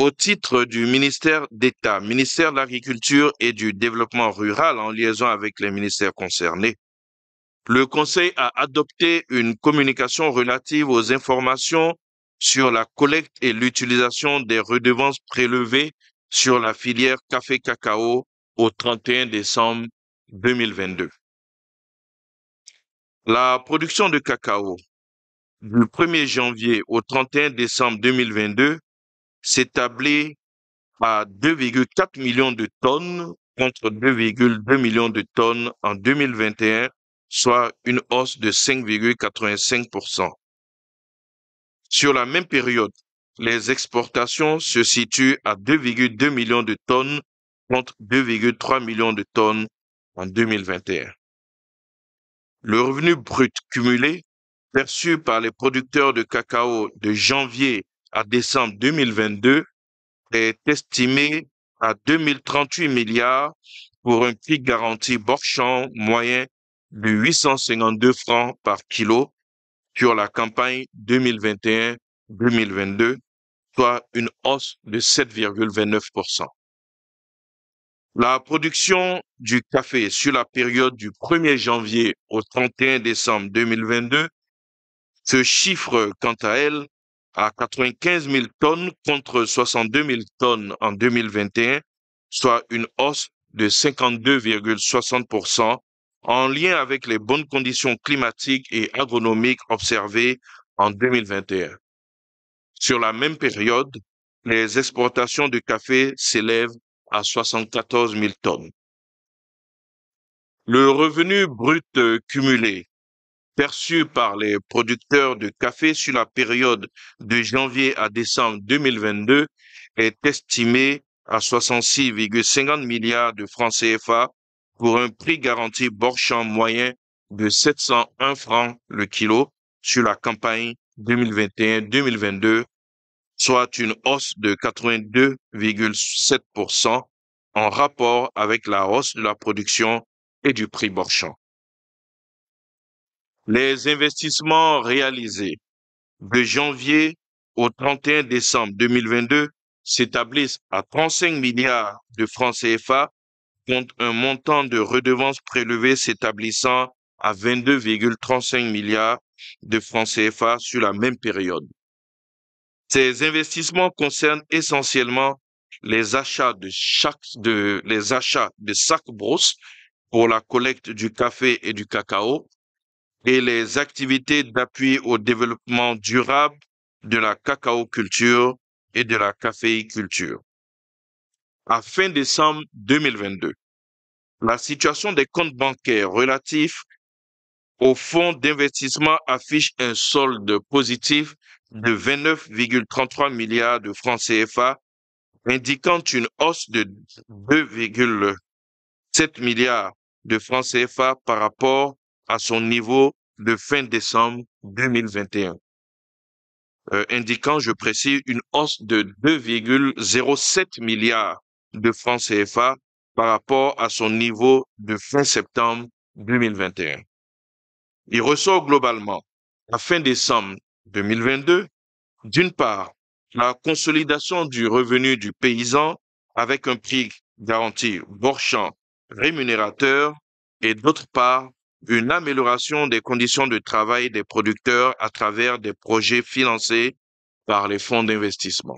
au titre du ministère d'État, ministère de l'Agriculture et du Développement rural en liaison avec les ministères concernés. Le Conseil a adopté une communication relative aux informations sur la collecte et l'utilisation des redevances prélevées sur la filière café-cacao au 31 décembre 2022. La production de cacao du 1er janvier au 31 décembre 2022 s'établit à 2,4 millions de tonnes contre 2,2 millions de tonnes en 2021, soit une hausse de 5,85%. Sur la même période, les exportations se situent à 2,2 millions de tonnes contre 2,3 millions de tonnes en 2021. Le revenu brut cumulé perçu par les producteurs de cacao de janvier à décembre 2022 est estimé à 2038 milliards pour un prix garanti Borchamp moyen de 852 francs par kilo sur la campagne 2021-2022, soit une hausse de 7,29%. La production du café sur la période du 1er janvier au 31 décembre 2022 se chiffre quant à elle à 95 000 tonnes contre 62 000 tonnes en 2021, soit une hausse de 52,60% en lien avec les bonnes conditions climatiques et agronomiques observées en 2021. Sur la même période, les exportations de café s'élèvent à 74 000 tonnes. Le revenu brut cumulé Perçu par les producteurs de café sur la période de janvier à décembre 2022 est estimé à 66,50 milliards de francs CFA pour un prix garanti Borchamp moyen de 701 francs le kilo sur la campagne 2021-2022, soit une hausse de 82,7% en rapport avec la hausse de la production et du prix Borchamp. Les investissements réalisés de janvier au 31 décembre 2022 s'établissent à 35 milliards de francs CFA contre un montant de redevances prélevées s'établissant à 22,35 milliards de francs CFA sur la même période. Ces investissements concernent essentiellement les achats de, chaque, de, les achats de sacs brosses pour la collecte du café et du cacao, et les activités d'appui au développement durable de la cacao-culture et de la caféiculture. À fin décembre 2022, la situation des comptes bancaires relatifs au fonds d'investissement affiche un solde positif de 29,33 milliards de francs CFA, indiquant une hausse de 2,7 milliards de francs CFA par rapport à son niveau de fin décembre 2021, euh, indiquant, je précise, une hausse de 2,07 milliards de francs CFA par rapport à son niveau de fin septembre 2021. Il ressort globalement, à fin décembre 2022, d'une part, la consolidation du revenu du paysan avec un prix garanti borchant rémunérateur et d'autre part, une amélioration des conditions de travail des producteurs à travers des projets financés par les fonds d'investissement.